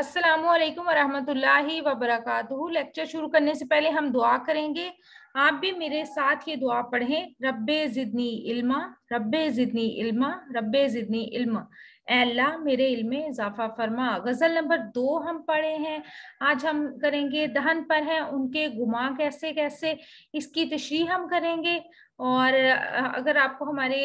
असलकम वरहमतुल्लाहि वबरकातुहू लेक्चर शुरू करने से पहले हम दुआ करेंगे आप भी मेरे साथ ये दुआ पढ़ें रब्बे ज़िदनी इल्मा रब्बे ज़िदनी इल्मा रब्बे ज़िदनी इल्मा एल्ला मेरे इल्म में इजाफा फरमा गज़ल नंबर दो हम पढ़े हैं आज हम करेंगे दहन पर हैं उनके गुमा कैसे कैसे इसकी तशरी हम करेंगे और अगर आपको हमारे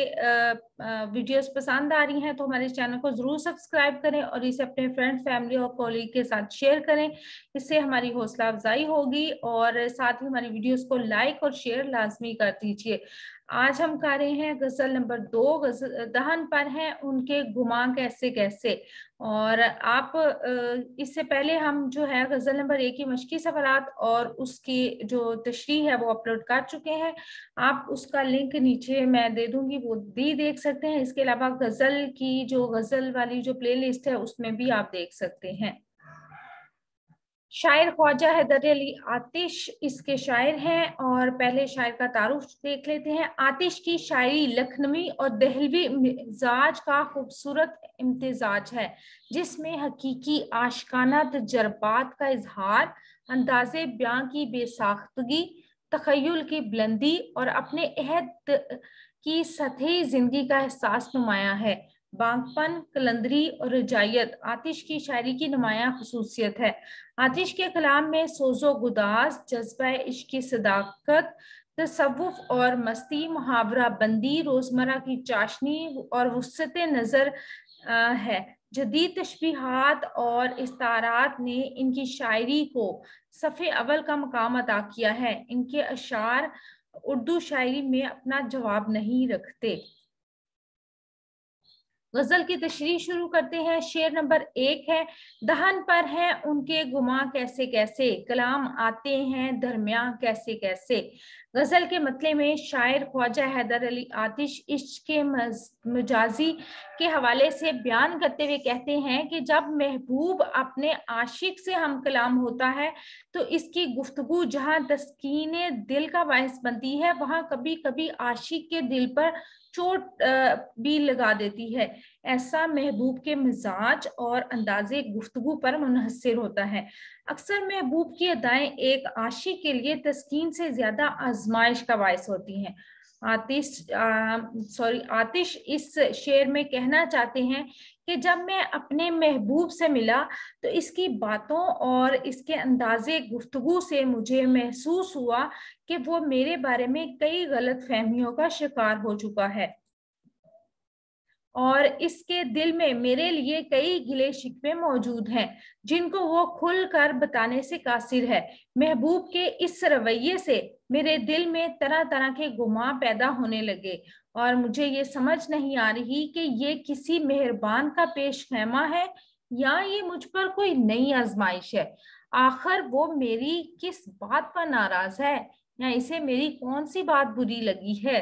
वीडियोस पसंद आ रही हैं तो हमारे चैनल को ज़रूर सब्सक्राइब करें और इसे अपने फ्रेंड फैमिली और कॉलीग के साथ शेयर करें इससे हमारी हौसला अफजाई होगी और साथ ही हमारी वीडियोस को लाइक और शेयर लाजमी कर दीजिए आज हम कर रहे हैं गजल नंबर दो गजल दहन पर हैं उनके गुमा कैसे कैसे और आप इससे पहले हम जो है गजल नंबर एक की मशकी सवालत और उसकी जो तशरी है वो अपलोड कर चुके हैं आप उसका लिंक नीचे मैं दे दूंगी वो भी देख सकते हैं इसके अलावा गजल की जो गजल वाली जो प्लेलिस्ट है उसमें भी आप देख सकते हैं शायर ख्वाजा हैदर अली आतिश इसके शायर हैं और पहले शायर का तारुफ देख लेते हैं आतिश की शायरी लखनवी और दहलवी मिजाज का खूबसूरत इम्तजाज है जिसमें हकीकी आशकाना तजर्बात का इजहार अंदाज ब्याह की बेसाख्तगी तखयल की बुलंदी और अपने अहद की सतही जिंदगी का एहसास नुमाया है बागपन कलंदरी और रजायत आतिश की शायरी की नुमाया खसूसियत है आतिश के कलाम में सोजो गुदास जज्बा इश्क सदाकत तसवुफ और मस्ती मुहावरा बंदी रोज़मर्रा की चाशनी और वसत नज़र है जदीद तशबीहात और इस्तारात ने इनकी शायरी को सफ़े अवल का मकाम अदा किया है इनके अशार उर्दू शायरी में अपना जवाब नहीं रखते गजल की तशरी शुरू करते हैं शेर नंबर एक है दहन पर है उनके गुमा कैसे कैसे कलाम आते हैं दरम्या कैसे कैसे गजल के मतले में शायर ख्वाजा हैदर अली आतिश इश्क के मजाजी के हवाले से बयान करते हुए कहते हैं कि जब महबूब अपने आशिक से हम कलाम होता है तो इसकी गुफ्तगु जहाँ तस्कीन दिल का बायस बनती है वहाँ कभी कभी आशिक के दिल पर चोट भी लगा देती है ऐसा महबूब के मिजाज और अंदाजे गुफ्तु पर मुनहसर होता है अक्सर महबूब की अदाएं एक आशी के लिए तस्किन से ज्यादा आजमाइश का बायस होती हैं आतिश सॉरी आतिश इस शेर में कहना चाहते हैं कि जब मैं अपने महबूब से मिला तो इसकी बातों और इसके अंदाजे गुफ्तु से मुझे महसूस हुआ कि वो मेरे बारे में कई गलत फहमियों का शिकार हो चुका है और इसके दिल में मेरे लिए कई गिले शिकवे मौजूद हैं जिनको वो खुल कर बताने से कासिर है महबूब के इस रवैये से मेरे दिल में तरह तरह के गुमा पैदा होने लगे और मुझे ये समझ नहीं आ रही कि ये किसी मेहरबान का पेश खेमा है या ये मुझ पर कोई नई आजमाइश है आखिर वो मेरी किस बात पर नाराज है या इसे मेरी कौन सी बात बुरी लगी है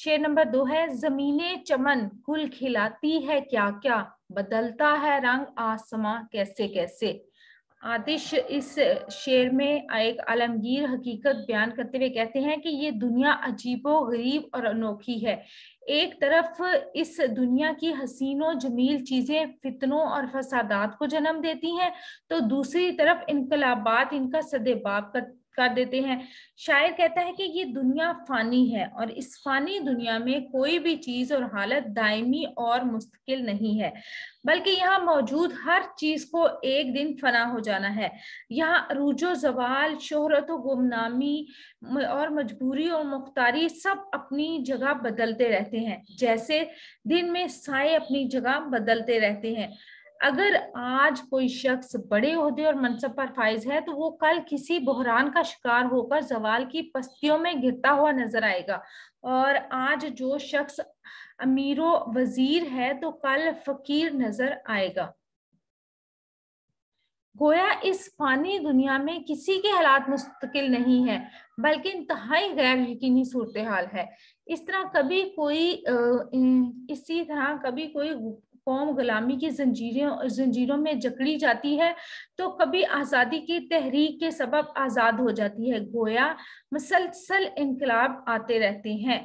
शेर नंबर दो है जमीने चमन गुल खिलाती है क्या क्या बदलता है रंग आसमा कैसे कैसे आतिश इस शेर में एक आलमगीर हकीकत बयान करते हुए कहते हैं कि ये दुनिया अजीबो गरीब और अनोखी है एक तरफ इस दुनिया की हसीनों जमील चीज़ें फितनों और फसादात को जन्म देती हैं तो दूसरी तरफ इनकलाबात इनका सदेबाब कर कर देते हैं शायर कहता है कि ये दुनिया फानी है और इस फानी दुनिया में कोई भी चीज और हालत दायमी और मुस्तकिल नहीं है बल्कि यहाँ मौजूद हर चीज को एक दिन फना हो जाना है यहाँ रूजो जवाल शोहरत गुमनामी और मजबूरी और मुख्तारी सब अपनी जगह बदलते रहते हैं जैसे दिन में साए अपनी जगह बदलते रहते हैं अगर आज कोई शख्स बड़े होदे और मनसब पर फाइज है तो वो कल किसी बहरान का शिकार होकर जवाल की पस्तियों में गिरता हुआ नजर आएगा और आज जो शख्स अमीरों वजीर है तो कल फकीर नजर आएगा गोया इस फानी दुनिया में किसी के हालात मुस्तकिल नहीं है बल्कि इंतहाई गैर यकीनी सूरत हाल है इस तरह कभी कोई इसी तरह कभी कोई कौम गुलामी की जंजीरों जंजीरों में जकड़ी जाती है तो कभी आज़ादी की तहरीक के सबब आज़ाद हो जाती है गोया मसलसल इनकलाब आते रहते हैं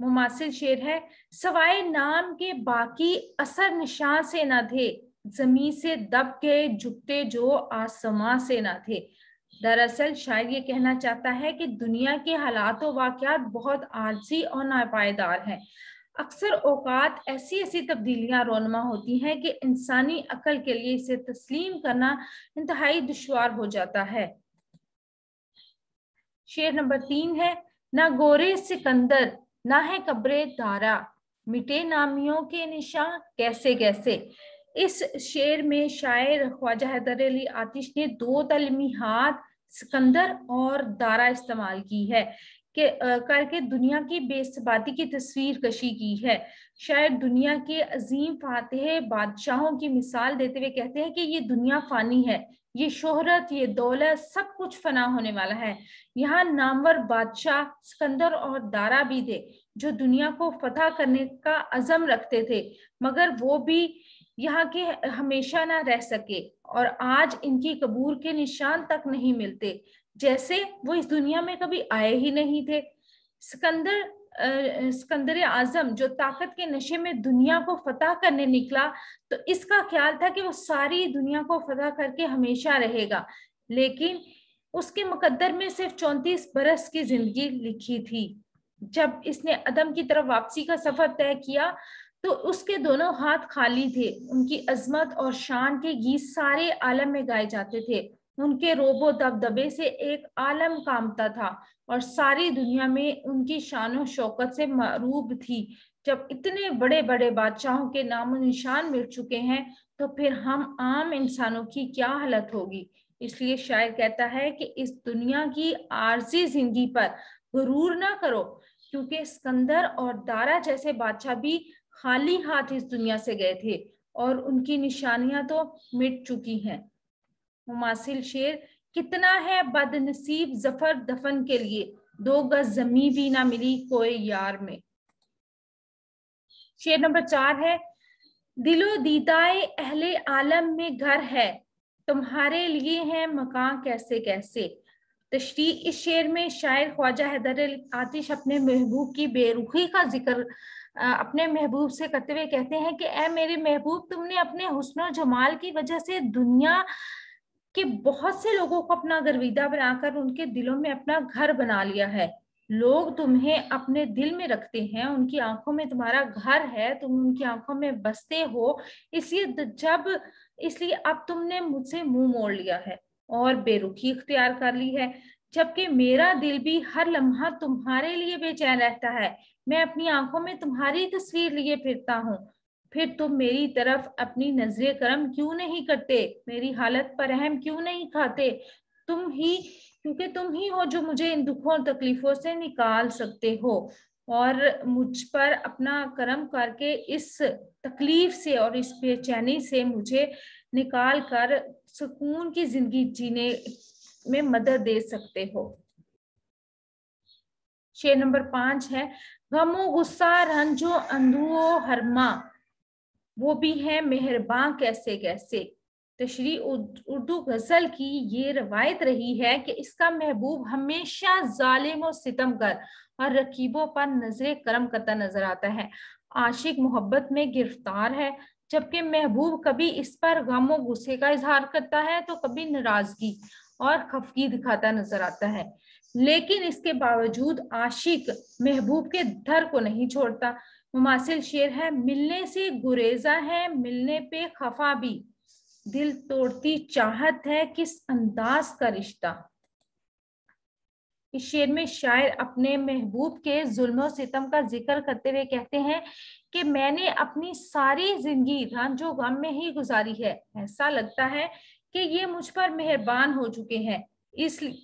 मुमासिल शेर है सवाए नाम के बाकी असर निशान से ना थे जमीन से दब के झुकते जो आसमां से ना थे दरअसल शायर ये कहना चाहता है कि दुनिया के हालात वाकत बहुत आलसी और नापायदार हैं अक्सर औकात ऐसी ऐसी तब्दीलियां रोनमा होती हैं कि इंसानी अकल के लिए इसे तस्लीम करना इंतहाई दुशवार हो जाता है शेर नंबर तीन है ना गोरे सिकंदर ना है कब्रे दारा मिटे नामियों के निशान कैसे कैसे इस शेर में शायर ख्वाजा हैदर अली आतिश ने दो तलमी हाथ सिकंदर और दारा इस्तेमाल की है के करके दुनिया की बेसबाती की तस्वीर कशी की है शायद दुनिया के अजीम फातेह बादशाहों की मिसाल देते हुए कहते हैं कि ये दुनिया फानी है ये शोहरत ये दौलत सब कुछ फना होने वाला है यहाँ नामवर बादशाह सिकंदर और दारा भी थे जो दुनिया को फतह करने का अजम रखते थे मगर वो भी यहाँ के हमेशा ना रह सके और आज इनकी कबूर के निशान तक नहीं मिलते जैसे वो इस दुनिया में कभी आए ही नहीं थे सिकंदर सिकंदर आजम जो ताकत के नशे में दुनिया को फतह करने निकला तो इसका ख्याल था कि वो सारी दुनिया को फतह करके हमेशा रहेगा लेकिन उसके मुकद्दर में सिर्फ चौंतीस बरस की जिंदगी लिखी थी जब इसने अदम की तरफ वापसी का सफर तय किया तो उसके दोनों हाथ खाली थे उनकी अजमत और शान के गीत सारे आलम में गाए जाते थे उनके रोबो दबदबे से एक आलम कामता था और सारी दुनिया में उनकी शान शौकत से मरूब थी जब इतने बड़े बड़े बादशाहों के नाम निशान मिल चुके हैं तो फिर हम आम इंसानों की क्या हालत होगी इसलिए शायर कहता है कि इस दुनिया की आरजी जिंदगी पर गुरूर ना करो क्योंकि सिकंदर और दारा जैसे बादशाह भी खाली हाथ इस दुनिया से गए थे और उनकी निशानियां तो मिट चुकी हैं मुमासिल शेर कितना है बदनसीब जफर दफन के लिए दो गज जमी भी ना मिली कोई यार में शेर नंबर चार है दिलो दीदाए अहले आलम में घर है तुम्हारे लिए है मकान कैसे कैसे तशरी इस शेर में शायर ख्वाजा हैदर आतिश अपने महबूब की बेरुखी का जिक्र अपने महबूब से करते हुए कहते हैं कि ए मेरे महबूब तुमने अपने हुसन जमाल की वजह से दुनिया कि बहुत से लोगों को अपना गर्विदा बनाकर उनके दिलों में अपना घर बना लिया है लोग तुम्हें अपने दिल में रखते हैं उनकी आंखों में तुम्हारा घर है तुम उनकी आंखों में बसते हो इसलिए जब इसलिए अब तुमने मुझसे मुंह मोड़ लिया है और बेरुखी इख्तियार कर ली है जबकि मेरा दिल भी हर लम्हा तुम्हारे लिए बेचैन रहता है मैं अपनी आंखों में तुम्हारी तस्वीर लिए फिरता हूँ फिर तुम मेरी तरफ अपनी नजर करम क्यों नहीं करते मेरी हालत पर अहम क्यों नहीं खाते तुम ही क्योंकि तुम ही हो जो मुझे इन दुखों और तकलीफों से निकाल सकते हो और मुझ पर अपना कर्म करके इस तकलीफ से और इस बेचैनी से मुझे निकाल कर सुकून की जिंदगी जीने में मदद दे सकते हो शेर नंबर पांच है गमो गुस्सा रंजो अंधुओ हरमा वो भी है मेहरबान कैसे कैसे तशरी तो उर्दू गजल की ये रवायत रही है कि इसका महबूब हमेशा जालिम और कर और रकीबों पर नजर करम करता नजर आता है आशिक मोहब्बत में गिरफ्तार है जबकि महबूब कभी इस पर गम और गुस्से का इजहार करता है तो कभी नाराजगी और खफगी दिखाता नजर आता है लेकिन इसके बावजूद आशिक महबूब के धर को नहीं छोड़ता मुमासिल शेर है मिलने से गुरेजा है मिलने पे खफा भी दिल तोड़ती चाहत है किस अंदाज का रिश्ता इस शेर में शायर अपने महबूब के जुल्म सितम का जिक्र करते हुए कहते हैं कि मैंने अपनी सारी जिंदगी रंजो गम में ही गुजारी है ऐसा लगता है कि ये मुझ पर मेहरबान हो चुके हैं इसलिए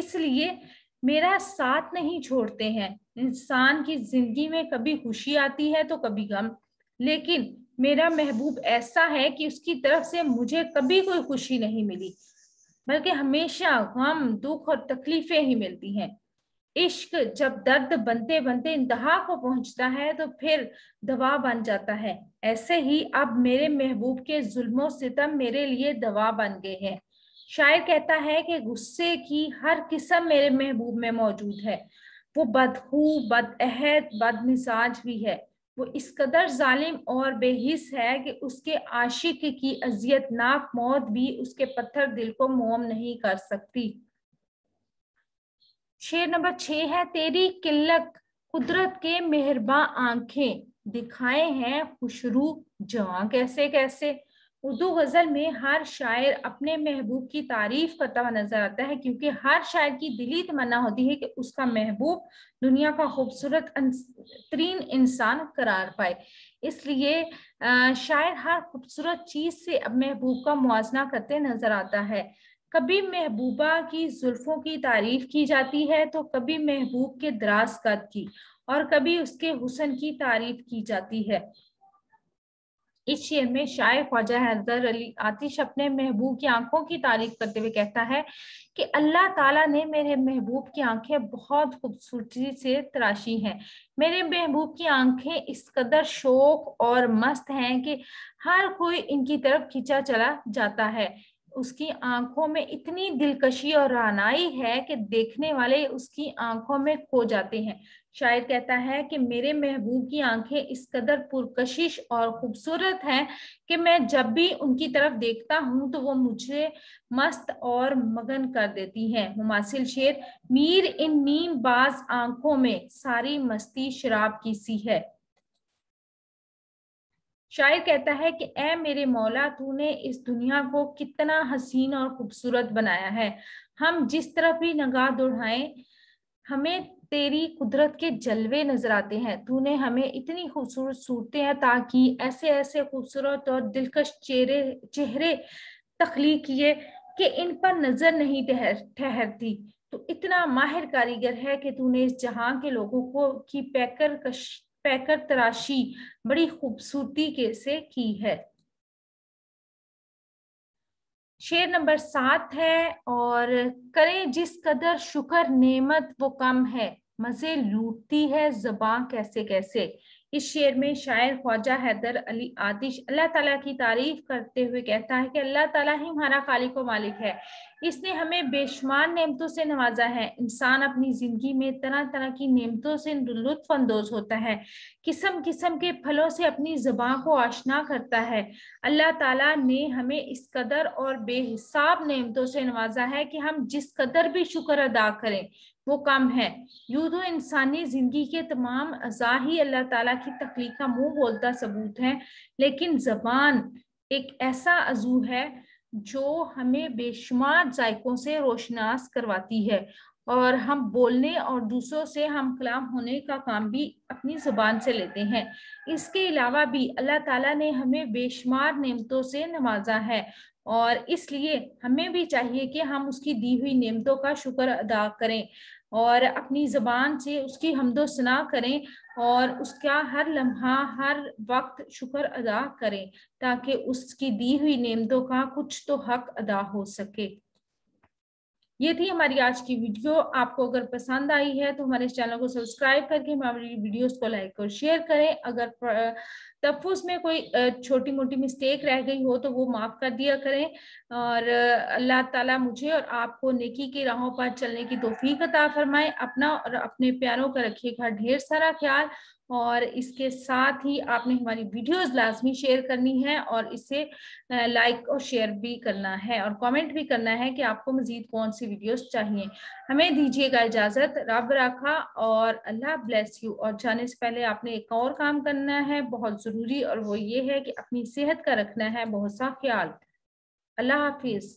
इसलिए मेरा साथ नहीं छोड़ते हैं इंसान की जिंदगी में कभी खुशी आती है तो कभी गम लेकिन मेरा महबूब ऐसा है कि उसकी तरफ से मुझे कभी कोई खुशी नहीं मिली बल्कि हमेशा गम दुख और तकलीफें ही मिलती हैं इश्क जब दर्द बनते बनते इंतहा को पहुंचता है तो फिर दवा बन जाता है ऐसे ही अब मेरे महबूब के जुल्मों सितम तो मेरे लिए दवा बन गए हैं शायर कहता है कि गुस्से की हर किस्म मेरे महबूब में मौजूद है वो बदहू बदअहद बदमिजाज भी है वो इस कदर जालिम और बेहिस है कि उसके आशिक की अजियतनाक मौत भी उसके पत्थर दिल को मोम नहीं कर सकती शेर नंबर छह है तेरी किल्लत कुदरत के मेहरबा आंखें दिखाए हैं खुशरू जवा कैसे कैसे उर्दू गजल में हर शायर अपने महबूब की तारीफ करता हुआ नजर आता है क्योंकि हर शायर की दिली तमन्ना होती है कि उसका महबूब दुनिया का खूबसूरत तरीन इंसान करार पाए इसलिए शायर हर खूबसूरत चीज से अब महबूब का मुआजना करते नजर आता है कभी महबूबा की जुल्फों की तारीफ की जाती है तो कभी महबूब के दराज कद की और कभी उसके हुसन की तारीफ की जाती है इस शेर में शायर ख्वाजा हैदर अली आतिश अपने महबूब की आंखों की तारीफ करते हुए कहता है कि अल्लाह ताला ने मेरे महबूब की आंखें बहुत खूबसूरती से तराशी हैं मेरे महबूब की आंखें इस कदर शोक और मस्त हैं कि हर कोई इनकी तरफ खींचा चला जाता है उसकी आंखों में इतनी दिलकशी और रानाई है कि देखने वाले उसकी आंखों में खो जाते हैं शायर कहता है कि मेरे महबूब की आंखें इस कदर पुरकशिश और खूबसूरत हैं कि मैं जब भी उनकी तरफ देखता हूं तो वो मुझे मस्त और मगन कर देती हैं मुमासिल शेर मीर इन नीम बाज आंखों में सारी मस्ती शराब की सी है शायर कहता है कि ए मेरे मौला तूने इस दुनिया को कितना हसीन और खूबसूरत बनाया है हम जिस तरफ भी नगाह दौड़ाएं हमें तेरी कुदरत के जलवे नजर आते हैं तूने हमें इतनी खूबसूरत सूरतें हैं ताकि ऐसे ऐसे खूबसूरत और दिलकश चेहरे चेहरे तख्लीक किए कि इन पर नजर नहीं ठहर ठहरती तो इतना माहिर कारीगर है कि तूने इस जहां के लोगों को की पैकर कश पैकर तराशी बड़ी खूबसूरती के से की है शेर नंबर सात है और करें जिस कदर शुक्र नेमत वो कम है मजे लूटती है जबां कैसे कैसे इस शेर में शायर ख्वाजा हैदर अली आतिश अल्लाह ताला की तारीफ करते हुए कहता है कि अल्लाह ताला ही हमारा खालिक व मालिक है इसने हमें बेशुमार नेमतों से नवाजा है इंसान अपनी जिंदगी में तरह तरह की नेमतों से लुत्फानंदोज होता है किस्म किस्म के फलों से अपनी जबान को आशना करता है अल्लाह ताला ने हमें इस कदर और बेहिसाब नेमतों से नवाजा है कि हम जिस कदर भी शुक्र अदा करें वो कम है यूं तो इंसानी जिंदगी के तमाम ही अल्लाह तला की तख्लीक का मुंह बोलता सबूत है लेकिन जबान एक ऐसा अजू है जो हमें बेशुमार जायकों से रोशनास करवाती है और हम बोलने और दूसरों से हम कलाम होने का काम भी अपनी जुबान से लेते हैं इसके अलावा भी अल्लाह ताला ने हमें बेशुमार नेमतों से नवाजा है और इसलिए हमें भी चाहिए कि हम उसकी दी हुई नेमतों का शुक्र अदा करें और अपनी ज़बान से उसकी हमदोसना करें और उसका हर लम्हा हर वक्त शुक्र अदा करें ताकि उसकी दी हुई नेमतों का कुछ तो हक अदा हो सके ये थी हमारी आज की वीडियो आपको अगर पसंद आई है तो हमारे चैनल को सब्सक्राइब करके हमारी वीडियोस को लाइक और शेयर करें अगर तब में उसमें कोई छोटी मोटी मिस्टेक रह गई हो तो वो माफ़ कर दिया करें और अल्लाह ताला मुझे और आपको नेकी की राहों पर चलने की तोफ़ी अता फरमाए अपना और अपने प्यारों का रखिएगा ढेर सारा ख्याल और इसके साथ ही आपने हमारी वीडियोस लाजमी शेयर करनी है और इसे लाइक और शेयर भी करना है और कमेंट भी करना है कि आपको मज़ीद कौन सी वीडियोस चाहिए हमें दीजिएगा इजाज़त रब रखा और अल्लाह ब्लेस यू और जाने से पहले आपने एक और काम करना है बहुत ज़रूरी ज़रूरी और वो ये है कि अपनी सेहत का रखना है बहुत सा ख्याल अल्लाह हाफिज़